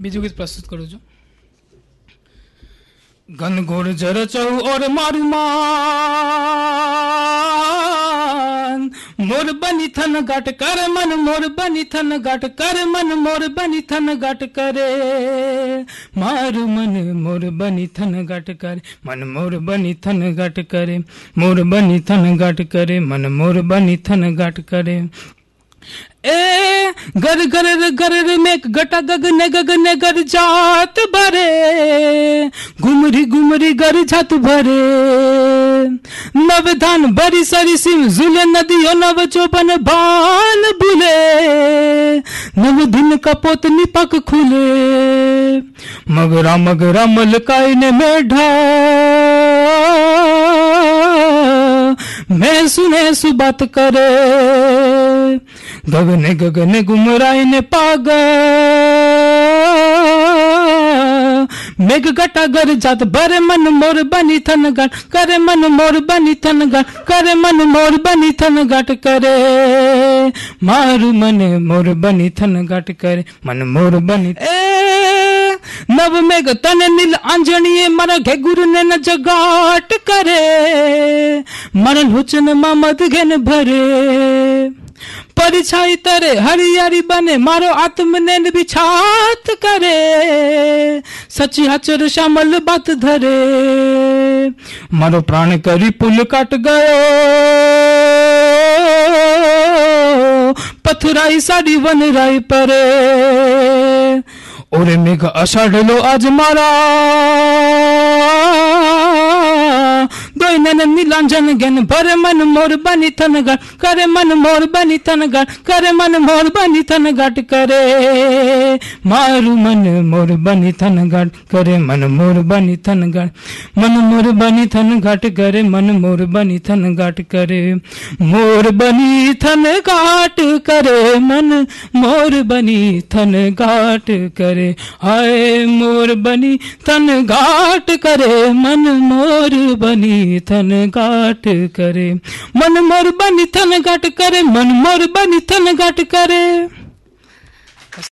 બીજું ગીત પ્રસ્તુત કરું છું ઘનઘોર જર ચૌ ઓર મારું માન મોર બની થન ઘટ કર મન મોર બની થન ઘટ કર મન મોર બની થન ઘટ કરે મારું મન મોર બની થન ઘટ કરે મન મોર બની થન ઘટ કરે મોર બની થન ઘટ કરે મન મોર બની થન ઘટ કરે ए गर गर गर में गटा गग ने गग ने गर जात भरे घुमरी घुमरी गर छत भरे नव धन बरी सरी सिम जुले हो नव चौपन बाल बुले नव दिन पोत निपक खुले मगरा मगरा मलकाई ने मेढा मैं सुने सुबत करे गगने गगन गुमराई ने पाग मेघ घटा घर जात भर मन मोर बनी थन घट करे मन मोर बनी थन घट करे मन मोर बनी थन घट करे मारू मन मोर बनी थन घट करे मन मोर बनी नव मेघ तन नील अंजनी मन घे गुरु ने न जगाट करे मन लुचन मामद घेन भरे परछाई तरे हरियारी बने मारो आत्मनैन बिछात करे सची हचर श्यामल बात धरे मारो प्राण करी पुल कट गयो पथराई साड़ी वन राई परे और मेघ अषाढ़ लो आज मारा नन नननी लांझन गन भर मन मोर बनी थनगढ़ करे मन मोर बनी थन थनगढ़ करे मन मोर बनी थन थनगढ़ करे मारू मन मोर बनी थन गट करे मन मोर बनी थन थनगढ़ मन मोर बनी थन थनगढ़ करे मन मोर बनी थन थनगढ़ करे मोर बनी थन गाट करे मन मोर बनी थन गाट करे आए मोर बनी थन गाट करे मन मोर बनी थन गाट करे मन मोर बनी थन गाट करे मन मोर बनी थन गाट करे